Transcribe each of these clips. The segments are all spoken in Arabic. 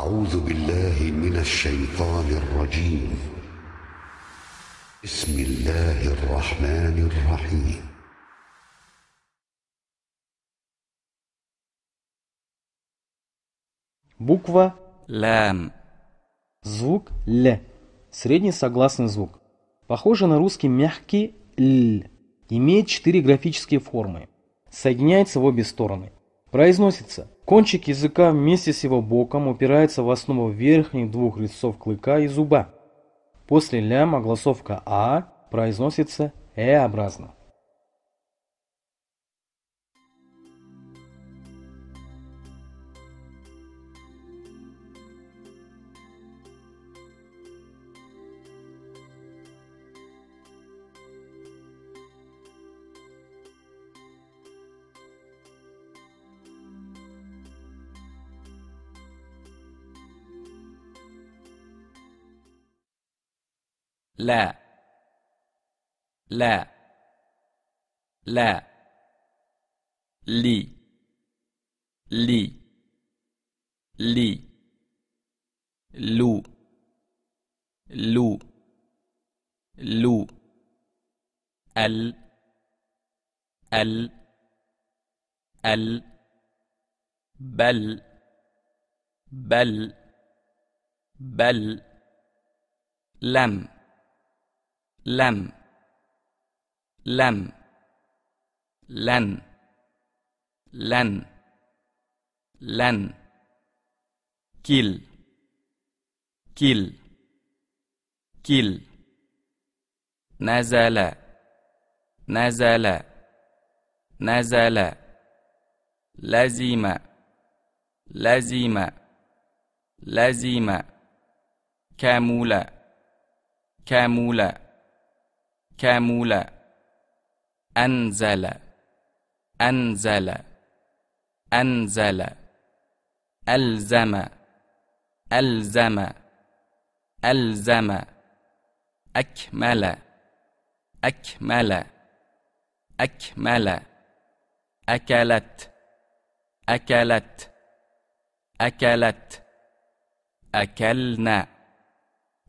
أعوذ بالله من الشيطان الرجيم بسم الله الرحمن الرحيم Буква «Лям». Звук «Л». Средний согласный звук. Похоже на русский мягкий «Л». Имеет четыре графические формы. Соединяется в обе стороны. Произносится – Кончик языка вместе с его боком упирается в основу верхних двух лицов клыка и зуба. После ляма огласовка «а» произносится «э» образно. لا لا لا لي لي لي لو لو لو ال ال ال بل بل بل لم لم لم لن لن لن كيل كيل كيل نزل نزل نزل لزيمة لزيمة لزيمة كامولة كامولة كامولا أنزل أنزل أنزل ألزم ألزم ألزم أكمل أكمل أكمل أكلت أكلت أكلت أكلنا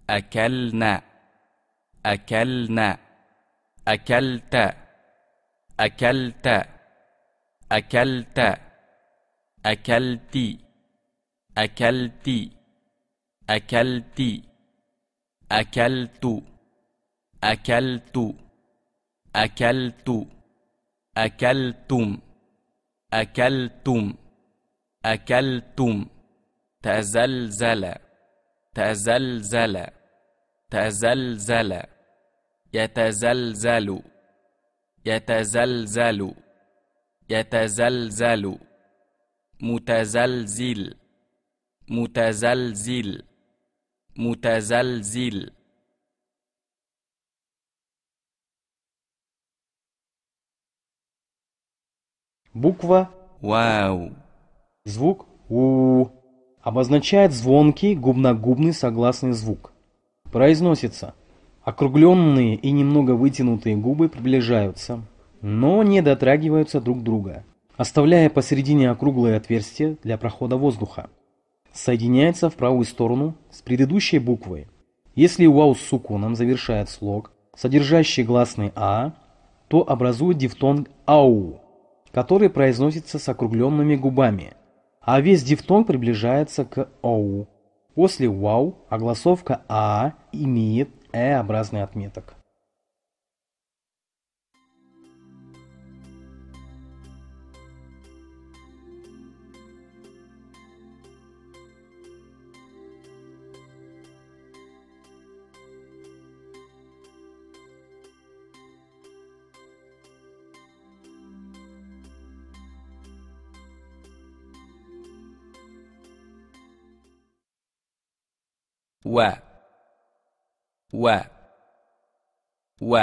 أكلنا أكلنا أكلت أكلت أكلت أكلت أكلت أكلت أكلت أكلت أكلت أكلتم أكلتم أكلتم تزلزل تزلزل تزلزل يتزلزل يتزلزل يتزلزل متزلزل متزلزل متزلزل Буква «Вау». Звук «У» обозначает звонкий губногубный согласный звук. Произносится – Округленные и немного вытянутые губы приближаются, но не дотрагиваются друг друга, оставляя посередине округлое отверстие для прохода воздуха. Соединяется в правую сторону с предыдущей буквой. Если уау с нам завершает слог, содержащий гласный «а», то образует дифтонг «ау», который произносится с округленными губами, а весь дифтонг приближается к «оу». После «вау» огласовка «а» имеет Э-образный отметок. و و و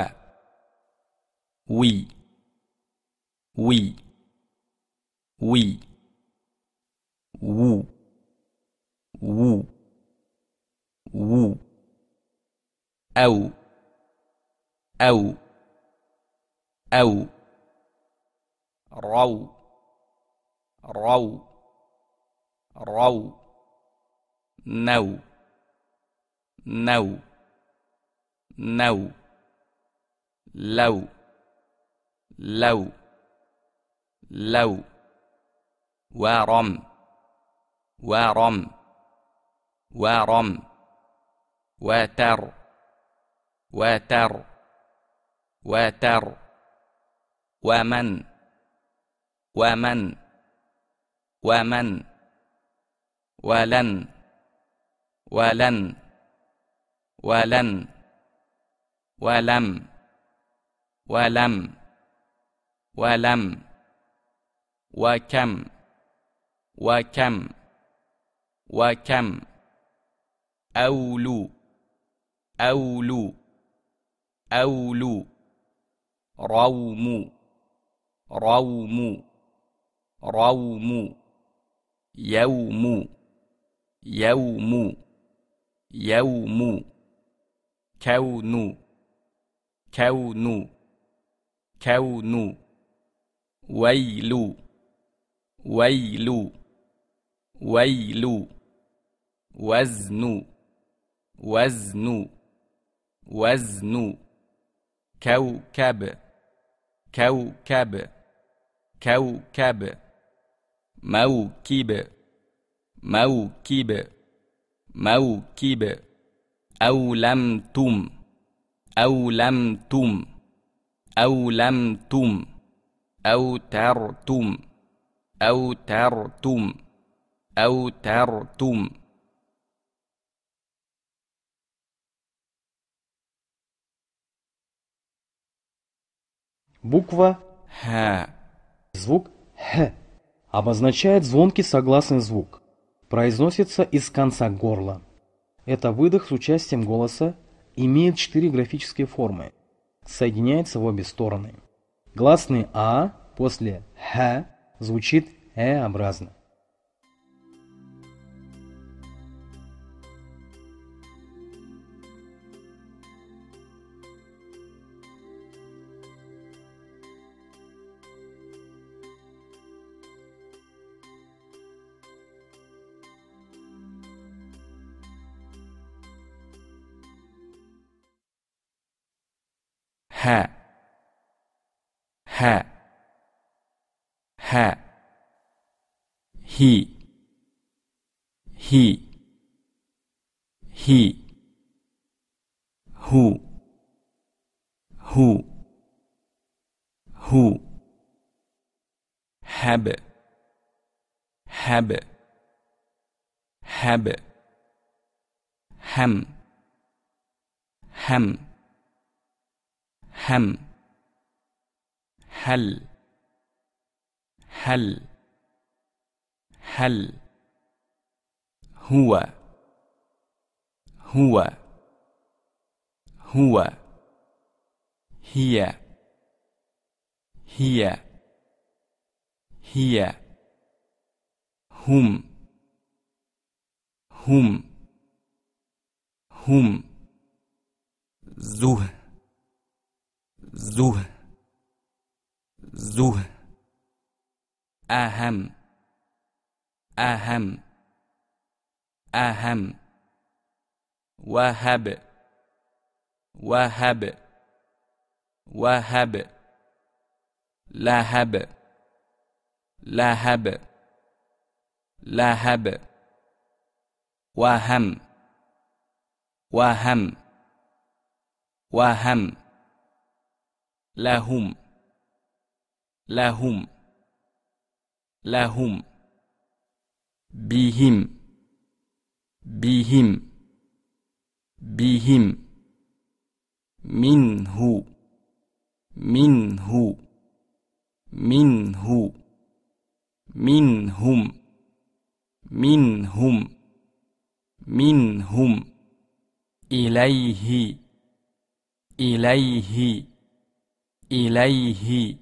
وي وي وي وو وو وو أو أو أو رو رو رو نو نو نو لو لو لو ورم ورم ورم وتر وتر وتر ومن ومن ومن ولن ولن ولن ولم ولم ولم وكم وكم وكم أولو أولو أولو روم روم روم يوم يوم يوم كونو كون كون ويل ويل ويل وزن وزن وزن كوكب كوكب كوكب موكب موكب موكب أولمتم أو لم تم أو لم تم أو ترتم أو ترتم أو ترتم Буква «Х». Звук «Х» обозначает звонкий согласный звук. Произносится из конца горла. Это выдох с участием голоса имеет четыре графические формы, соединяется в обе стороны. Гласный А после Х звучит Э-образно. ha ha ha he he he who who who habit habit habit Hem. Hem. هم هل هل هل هو هو هو هي هي هي هم هم هم زهد زوه زوه أهم أهم أهم وهب وهب وهب لهب لهب لهب وهم وهم وهم لا هم لا هم لا هم بهم بهم بهم منه منه منه منهم منهم منهم إليه إليه إليه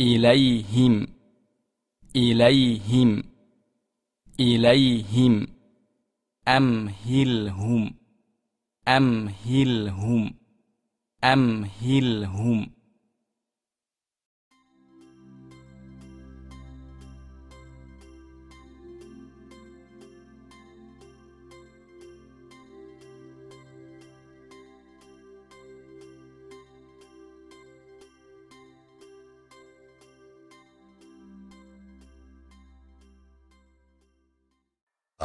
إليهم إليهم إليهم أمهلهم أمهلهم أمهلهم